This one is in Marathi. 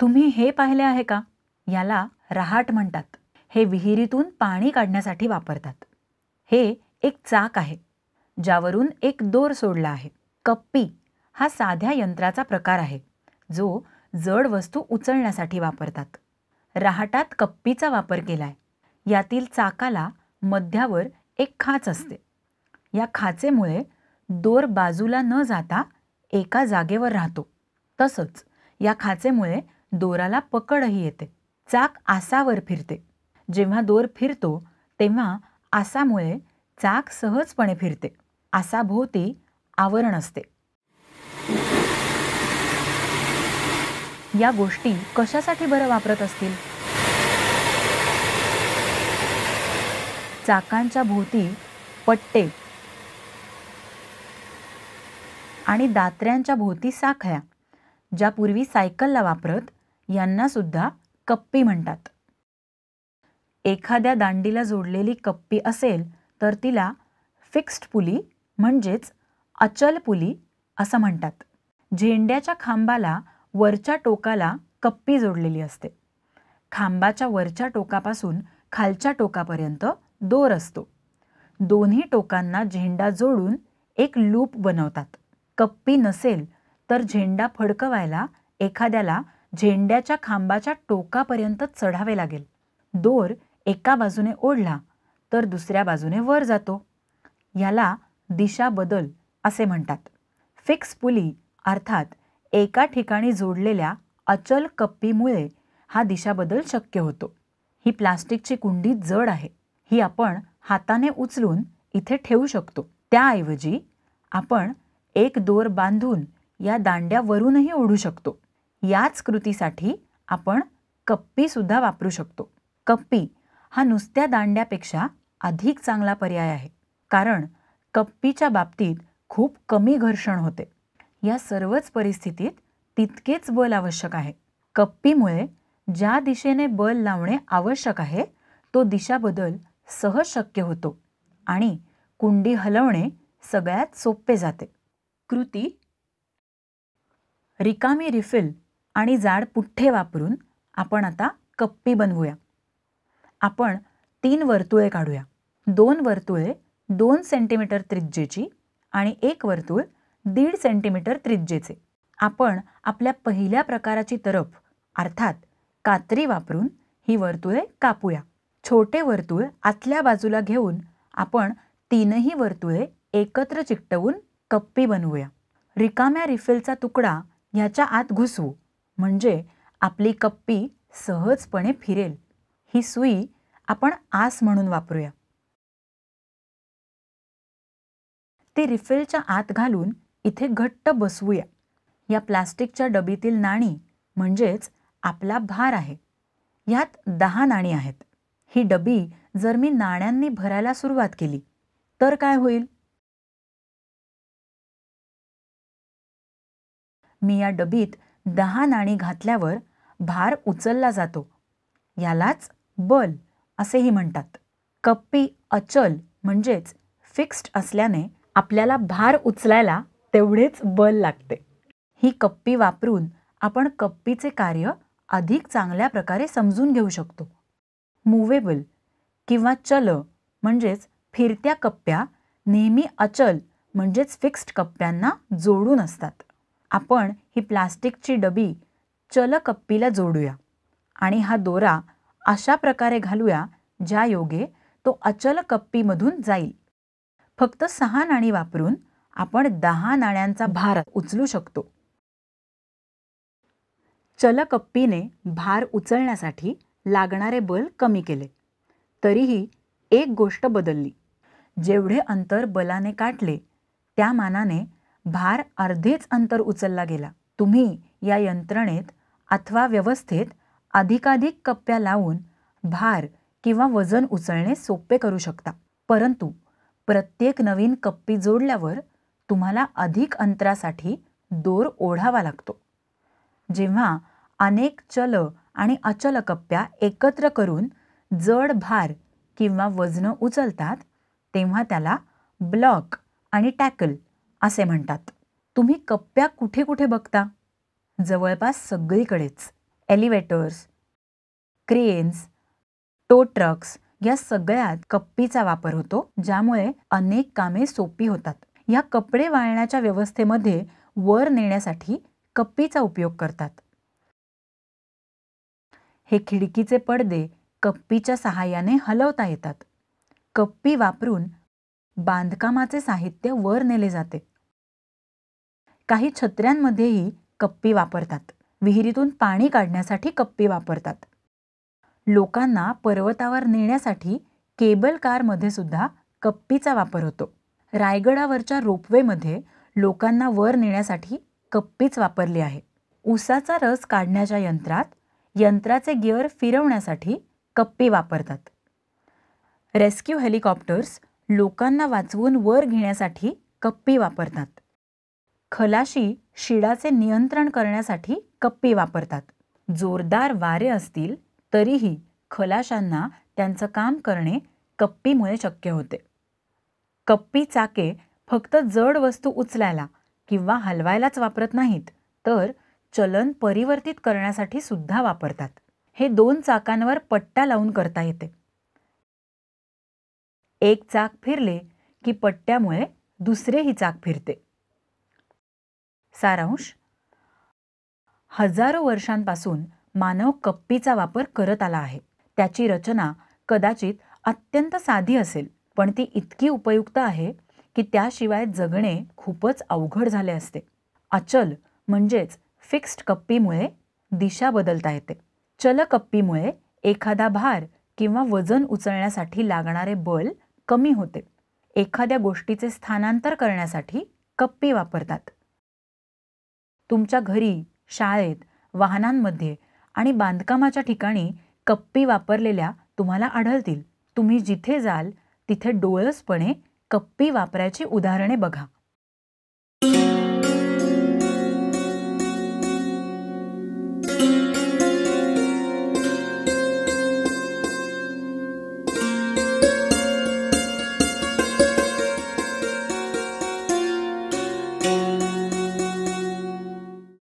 तुम्ही हे पाहिले आहे का याला रहाट म्हणतात हे विहिरीतून पाणी काढण्यासाठी वापरतात हे एक चाक आहे ज्यावरून एक दोर सोडला आहे कप्पी हा साध्या यंत्राचा प्रकार आहे जो जड वस्तू उचलण्यासाठी वापरतात रहाटात कप्पीचा वापर केलाय यातील चाकाला मध्यावर एक खाच असते या खाचेमुळे दोर बाजूला न जाता एका जागेवर राहतो तसंच या खाचेमुळे दोराला पकडही येते चाक आसावर फिरते जेव्हा दोर फिरतो तेव्हा आसामुळे चाक सहजपणे फिरते आसाभोवती आवरण असते या गोष्टी कशासाठी बरं वापरत असतील चाकांच्या भोवती पट्टे आणि दात्र्यांच्या भोवती साखळ्या ज्या पूर्वी सायकलला वापरत यांना सुद्धा कप्पी म्हणतात एखाद्या दांडीला जोडलेली कप्पी असेल तर तिला फिक्स्ड पुली म्हणजेच अचल पुली असं म्हणतात झेंड्याच्या खांबाला वरच्या टोकाला कप्पी जोडलेली असते खांबाच्या वरच्या टोकापासून खालच्या टोकापर्यंत दोर असतो दोन्ही टोकांना झेंडा जोडून एक लूप बनवतात कप्पी नसेल तर झेंडा फडकवायला एखाद्याला झेंड्याच्या खांबाच्या टोकापर्यंत चढावे लागेल दोर एका बाजूने ओढला तर दुसऱ्या बाजूने वर जातो याला दिशा बदल असे म्हणतात फिक्स पुली अर्थात एका ठिकाणी जोडलेल्या अचल कप्पीमुळे हा दिशाबदल शक्य होतो ही प्लास्टिकची कुंडी जड आहे ही आपण हाताने उचलून इथे ठेवू शकतो त्याऐवजी आपण एक दोर बांधून या दांड्यावरूनही ओढू शकतो याच कृतीसाठी आपण कप्पीसुद्धा वापरू शकतो कप्पी हा नुसत्या दांड्यापेक्षा अधिक चांगला पर्याय आहे कारण कप्पीच्या बाबतीत खूप कमी घर्षण होते या सर्वच परिस्थितीत तितकेच बल आवश्यक आहे कप्पीमुळे ज्या दिशेने बल लावणे आवश्यक आहे तो दिशा बदल सहज शक्य होतो आणि कुंडी हलवणे सगळ्यात सोपे जाते कृती रिकामी रिफिल आणि जाड पुठ्ठे वापरून आपण आता कप्पी बनवूया आपण तीन वर्तुळे काढूया दोन वर्तुळे दोन सेंटीमीटर त्रिज्येची आणि एक वर्तुळ दीड सेंटीमीटर त्रिज्येचे आपण आपल्या पहिल्या प्रकाराची तरफ अर्थात कात्री वापरून ही वर्तुळे कापूया छोटे वर्तुळ आतल्या बाजूला घेऊन आपण तीनही वर्तुळे एकत्र चिकटवून कप्पी बनवूया रिकाम्या रिफिलचा तुकडा ह्याच्या आत घुसवू म्हणजे आपली कप्पी सहजपणे फिरेल ही सुई आपण आस म्हणून वापरूया ती रिफिलच्या आत घालून इथे घट्ट बसवूया या प्लास्टिकच्या डबीतील नाणी म्हणजेच आपला भार आहे यात दहा नाणी आहेत ही डबी जर मी नाण्यांनी भरायला सुरुवात केली तर काय होईल मी या डबीत दहा नाणी घातल्यावर भार उचलला जातो यालाच बल असेही म्हणतात कप्पी अचल म्हणजेच फिक्स्ड असल्याने आपल्याला भार उचलायला तेवढेच बल लागते ही कप्पी वापरून आपण कप्पीचे कार्य अधिक चांगल्या प्रकारे समजून घेऊ शकतो मुवेबल किंवा चल म्हणजेच फिरत्या कप्प्या नेहमी अचल म्हणजेच फिक्स्ड कप्प्यांना जोडून असतात आपण ही प्लास्टिकची डबी चलकप्पीला जोडूया आणि हा दोरा अशा प्रकारे घालूया ज्या योगे तो अचल कप्पीमधून जाईल फक्त सहा नाणी वापरून आपण दहा नाण्यांचा भार उचलू शकतो चलकप्पीने भार उचलण्यासाठी लागणारे बल कमी केले तरीही एक गोष्ट बदलली जेवढे अंतर बलाने काटले त्या मानाने भार अर्धेच अंतर उचलला गेला तुम्ही या यंत्रणेत अथवा व्यवस्थेत अधिकाधिक कप्प्या लावून भार किंवा वजन उचलणे सोपे करू शकता परंतु प्रत्येक नवीन कप्पी जोडल्यावर तुम्हाला अधिक अंतरासाठी दोर ओढावा लागतो जेव्हा अनेक चल आणि अचल कप्प्या एकत्र करून जड भार किंवा वजनं उचलतात तेव्हा त्याला ब्लॉक आणि टॅकल असे म्हणतात तुम्ही कप्प्या कुठे कुठे बघता जवळपास सगळीकडेच एलिव्हेटर्स क्रेन्स टो ट्रक्स या सगळ्यात कप्पीचा वापर होतो ज्यामुळे अनेक कामे सोपी होतात या कपडे वाळण्याच्या व्यवस्थेमध्ये वर नेण्यासाठी कप्पीचा उपयोग करतात हे खिडकीचे पडदे कप्पीच्या सहाय्याने हलवता येतात कप्पी वापरून बांधकामाचे साहित्य वर नेले जाते काही छत्र्यांमध्येही कप्पी वापरतात विहिरीतून पाणी काढण्यासाठी कप्पी वापरतात लोकांना पर्वतावर नेण्यासाठी केबल कारमध्ये सुद्धा कप्पीचा वापर होतो रायगडावरच्या रोपवेमध्ये लोकांना वर नेण्यासाठी कप्पीच वापरली आहे उसाचा रस काढण्याच्या यंत्रात यंत्राचे गिअर फिरवण्यासाठी कप्पी वापरतात रेस्क्यू हेलिकॉप्टर्स लोकांना वाचवून वर घेण्यासाठी कप्पी वापरतात खलाशी शिडाचे नियंत्रण करण्यासाठी कप्पी वापरतात जोरदार वारे असतील तरीही खलाशांना त्यांचं काम करणे कप्पीमुळे शक्य होते कप्पी चाके फक्त जड वस्तू उचलायला किंवा हलवायलाच वापरत नाहीत तर चलन परिवर्तित करण्यासाठी सुद्धा वापरतात हे दोन चाकांवर पट्टा लावून करता येते एक चाक फिरले की पट्ट्यामुळे दुसरेही चाक फिरते सारांश हजारो वर्षांपासून मानव कप्पीचा वापर करत आला आहे त्याची रचना कदाचित अत्यंत साधी असेल पण ती इतकी उपयुक्त आहे की त्याशिवाय जगणे खूपच अवघड झाले असते अचल म्हणजेच फिक्स्ड कप्पीमुळे दिशा बदलता येते चल कप्पीमुळे एखादा भार किंवा वजन उचलण्यासाठी लागणारे बल कमी होते एखाद्या गोष्टीचे स्थानांतर करण्यासाठी कप्पी वापरतात तुमच्या घरी शाळेत वाहनांमध्ये आणि बांधकामाच्या ठिकाणी कप्पी वापरलेल्या तुम्हाला आढळतील तुम्ही जिथे जाल तिथे डोळसपणे कप्पी वापरायची उदाहरणे बघा